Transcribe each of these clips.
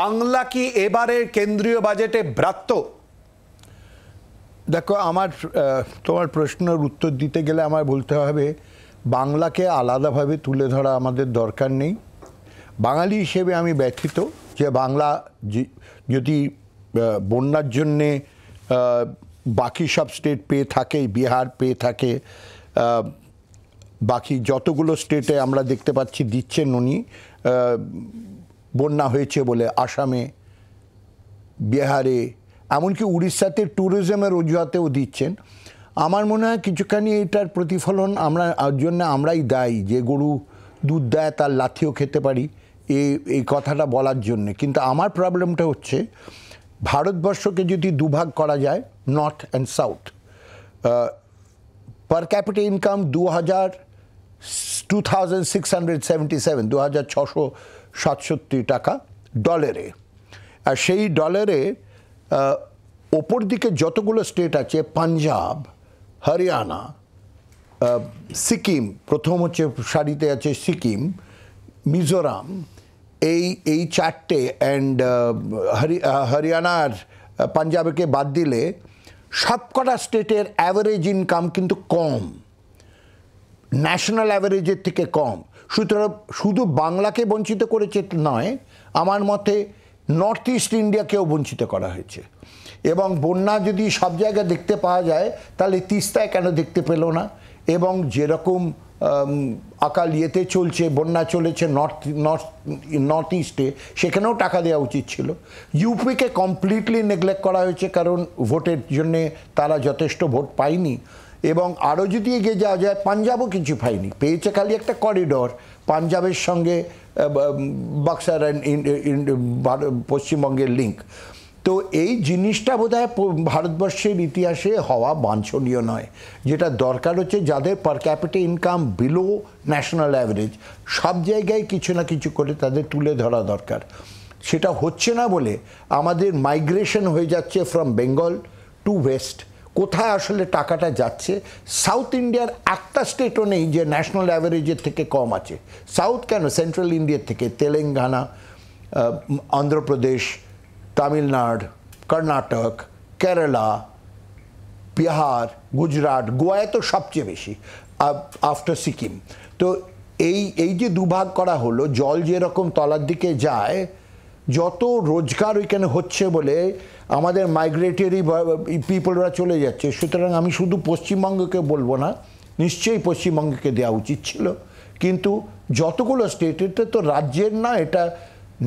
বাংলা কি এবারের কেন্দ্রীয় বাজেটে ব্রাত্য দেখো আমার তোমার প্রশ্নের উত্তর দিতে গেলে আমার বলতে হবে বাংলাকে আলাদাভাবে তুলে ধরা আমাদের দরকার নেই বাঙালি হিসেবে আমি ব্যথিত যে বাংলা যদি বন্যার জন্যে বাকি সব স্টেট পেয়ে থাকে বিহার পেয়ে থাকে বাকি যতগুলো স্টেটে আমরা দেখতে পাচ্ছি দিচ্ছেন উনি বন্যা হয়েছে বলে আসামে বিহারে এমনকি উড়িষ্যাতে ট্যুরিজমের অজুহাতেও দিচ্ছেন আমার মনে হয় কিছুখানি এটার প্রতিফলন আমরা জন্য আমরাই দায়ী যে গরু দুধ দেয় তার লাথিও খেতে পারি এই এই কথাটা বলার জন্য কিন্তু আমার প্রবলেমটা হচ্ছে ভারতবর্ষকে যদি দুভাগ করা যায় north and south per capital income দু হাজার 2677 2677 টাকা ডলারে আর সেই ডলারে ওপর দিকে যতগুলো স্টেট আছে পাঞ্জাব হরিয়ানা সিকিম প্রথম হচ্ছে সারিতে আছে সিকিম মিজোরাম এই এই চারটে অ্যান্ড হরিয়ানার পাঞ্জাবকে বাদ দিলে সবকটা স্টেটের অ্যাভারেজ ইনকাম কিন্তু কম ন্যাশনাল অ্যাভারেজের থেকে কম সুতরাং শুধু বাংলাকে বঞ্চিত করেছে নয় আমার মতে নর্থ ইস্ট ইন্ডিয়াকেও বঞ্চিত করা হয়েছে এবং বন্যা যদি সব জায়গায় দেখতে পাওয়া যায় তাহলে তিস্তায় কেন দেখতে পেল না এবং যেরকম আকাল ইয়েতে চলছে বন্যা চলেছে নর্থ নর্থ নর্থ ইস্টে সেখানেও টাকা দেওয়া উচিত ছিল ইউপিকে কমপ্লিটলি নেগলেক্ট করা হয়েছে কারণ ভোটের জন্যে তারা যথেষ্ট ভোট পায়নি এবং আরও যদি এগিয়ে যাওয়া যায় পাঞ্জাবও কিছু পায়নি পেয়েছে খালি একটা করিডোর পাঞ্জাবের সঙ্গে বাক্সার পশ্চিমবঙ্গের লিঙ্ক তো এই জিনিসটা বোধ ভারতবর্ষের ইতিহাসে হওয়া বাঞ্ছনীয় নয় যেটা দরকার হচ্ছে যাদের per capita income below national average সব জায়গায় কিছু না কিছু করে তাদের তুলে ধরা দরকার সেটা হচ্ছে না বলে আমাদের মাইগ্রেশন হয়ে যাচ্ছে ফ্রম বেঙ্গল টু ওয়েস্ট কোথায় আসলে টাকাটা যাচ্ছে সাউথ ইন্ডিয়ার একটা স্টেটও নেই যে ন্যাশনাল অ্যাভারেজের থেকে কম আছে সাউথ কেন সেন্ট্রাল ইন্ডিয়ার থেকে তেলেঙ্গানা অন্ধ্রপ্রদেশ তামিলনাড় কর্ণাটক কেরালা বিহার গুজরাট গোয়ায় তো সবচেয়ে বেশি আফটার সিকিম তো এই এই যে দুভাগ করা হলো জল যেরকম তলার দিকে যায় যত রোজগার ওইখানে হচ্ছে বলে আমাদের মাইগ্রেটরি পিপলরা চলে যাচ্ছে সুতরাং আমি শুধু পশ্চিমবঙ্গকে বলবো না নিশ্চয়ই পশ্চিমবঙ্গকে দেওয়া উচিত ছিল কিন্তু যতগুলো স্টেট এটা তো রাজ্যের না এটা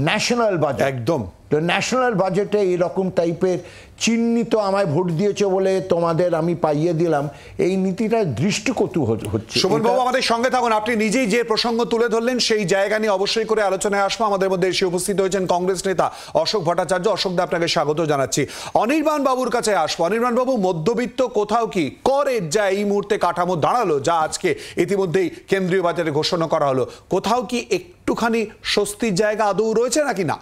ন্যাশনাল বাজেট একদম তো ন্যাশনাল বাজেটে এরকম টাইপের চিহ্নিত আমায় ভোট দিয়েছে বলে তোমাদের আমি পাইয়ে দিলাম এই নীতিটা দৃষ্টিকটু হচ্ছে শোভনবাবু আমাদের সঙ্গে থাকুন আপনি নিজেই যে প্রসঙ্গ তুলে ধরলেন সেই জায়গা নিয়ে অবশ্যই করে আলোচনায় আসবো আমাদের মধ্যে এসে উপস্থিত হয়েছেন কংগ্রেস নেতা অশোক ভট্টাচার্য অশোক দা আপনাকে স্বাগত জানাচ্ছি অনির্বাণ বাবুর কাছে আসবো অনির্বাণ বাবু মধ্যবিত্ত কোথাও কি করের যা এই মুহূর্তে কাঠামো দাঁড়ালো যা আজকে ইতিমধ্যেই কেন্দ্রীয় বাজারে ঘোষণা করা হলো কোথাও কি একটুখানি স্বস্তির জায়গা আদৌ রয়েছে নাকি না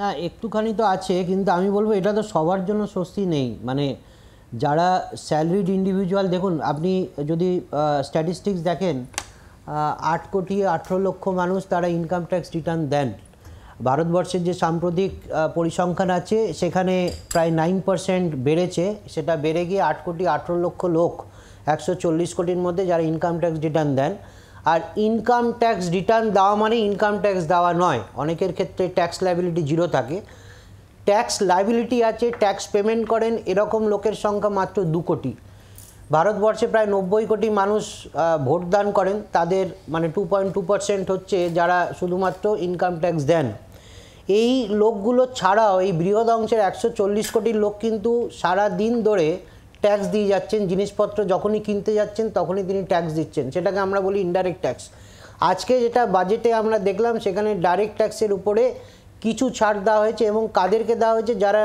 না একটুখানি তো আছে কিন্তু আমি বলবো এটা তো সবার জন্য স্বস্তি নেই মানে যারা স্যালারিড ইন্ডিভিজুয়াল দেখুন আপনি যদি স্ট্যাটিস্টিক্স দেখেন আট কোটি আঠেরো লক্ষ মানুষ তারা ইনকাম ট্যাক্স রিটার্ন দেন ভারতবর্ষের যে সাম্প্রতিক পরিসংখ্যান আছে সেখানে প্রায় নাইন পার্সেন্ট বেড়েছে সেটা বেড়ে গিয়ে আট কোটি আঠেরো লক্ষ লোক একশো চল্লিশ কোটির মধ্যে যারা ইনকাম ট্যাক্স রিটার্ন দেন আর ইনকাম ট্যাক্স রিটার্ন দেওয়া মানে ইনকাম ট্যাক্স দেওয়া নয় অনেকের ক্ষেত্রে ট্যাক্স লাইবিলিটি জিরো থাকে ট্যাক্স লাইবিলিটি আছে ট্যাক্স পেমেন্ট করেন এরকম লোকের সংখ্যা মাত্র দু কোটি ভারতবর্ষে প্রায় নব্বই কোটি মানুষ ভোটদান করেন তাদের মানে টু পয়েন্ট টু পার্সেন্ট হচ্ছে যারা শুধুমাত্র ইনকাম ট্যাক্স দেন এই লোকগুলো ছাড়াও এই বৃহৎ অংশের একশো চল্লিশ কোটি লোক কিন্তু সারা দিন ধরে ট্যাক্স দিয়ে যাচ্ছেন জিনিসপত্র যখনই কিনতে যাচ্ছেন তখনই তিনি ট্যাক্স দিচ্ছেন সেটাকে আমরা বলি ইনডাইরেক্ট ট্যাক্স আজকে যেটা বাজেটে আমরা দেখলাম সেখানে ডাইরেক্ট ট্যাক্সের উপরে কিছু ছাড় দেওয়া হয়েছে এবং কাদেরকে দেওয়া হয়েছে যারা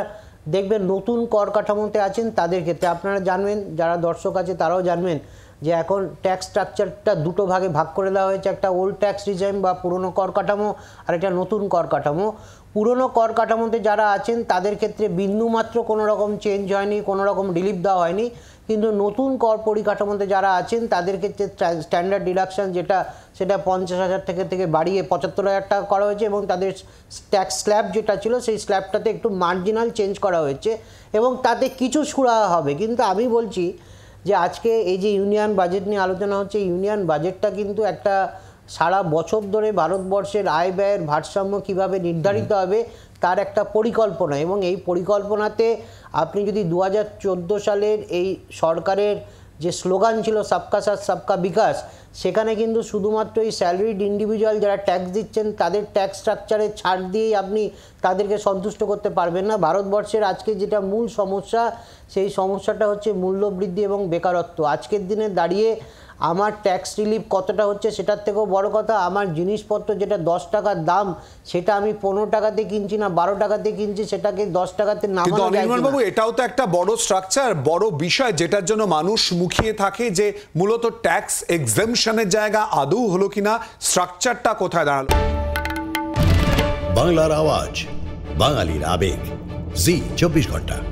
দেখবেন নতুন কর কাঠামোতে আছেন তাদের ক্ষেত্রে আপনারা জানবেন যারা দর্শক আছে তারাও জানবেন যে এখন ট্যাক্স স্ট্রাকচারটা দুটো ভাগে ভাগ করে দেওয়া হয়েছে একটা ওল্ড ট্যাক্স রিজাইম বা পুরনো কর কাঠামো আর একটা নতুন কর কাঠামো পুরনো কর কাঠামোতে যারা আছেন তাদের ক্ষেত্রে বিন্দুমাত্র কোনো রকম চেঞ্জ হয়নি কোনো রকম রিলিফ দেওয়া হয়নি কিন্তু নতুন কর পরিকাঠামোতে যারা আছেন তাদের ক্ষেত্রে স্ট্যান্ডার্ড ডিডাকশান যেটা সেটা পঞ্চাশ হাজার থেকে থেকে বাড়িয়ে পঁচাত্তর হাজার টাকা করা হয়েছে এবং তাদের ট্যাক্স স্ল্যাব যেটা ছিল সেই স্ল্যাবটাতে একটু মার্জিনাল চেঞ্জ করা হয়েছে এবং তাতে কিছু সুরা হবে কিন্তু আমি বলছি যে আজকে এই যে ইউনিয়ন বাজেট নিয়ে আলোচনা হচ্ছে ইউনিয়ন বাজেটটা কিন্তু একটা সারা বছর ধরে ভারতবর্ষের আয় ব্যয়ের ভারসাম্য কীভাবে নির্ধারিত হবে তার একটা পরিকল্পনা এবং এই পরিকল্পনাতে আপনি যদি দু সালের এই সরকারের যে স্লোগান ছিল সাবকা সাথ সাবকা বিকাশ সেখানে কিন্তু শুধুমাত্র এই স্যালারিড ইন্ডিভিজুয়াল যারা ট্যাক্স দিচ্ছেন তাদের ট্যাক্স স্ট্রাকচারে ছাড় দিয়েই আপনি তাদেরকে সন্তুষ্ট করতে পারবেন না ভারতবর্ষের আজকে যেটা মূল সমস্যা সেই সমস্যাটা হচ্ছে মূল্যবৃদ্ধি এবং বেকারত্ব আজকের দিনে দাঁড়িয়ে আমার ট্যাক্স রিলিফ কতটা হচ্ছে সেটার থেকেও বড় কথা আমার জিনিসপত্র যেটা দশ টাকার দাম সেটা আমি পনেরো টাকাতে কিনছি না বারো টাকাতে কিনছি সেটাকে দশ টাকাতে নামানো বাবু এটাও তো একটা বড় স্ট্রাকচার বড় বিষয় যেটার জন্য মানুষ মুখিয়ে থাকে যে মূলত ট্যাক্স এক্সামশনের জায়গা আদৌ হলো কিনা স্ট্রাকচারটা কোথায় দাঁড়ালো বাংলার আওয়াজ বাঙালির আবেগ জি চব্বিশ ঘন্টা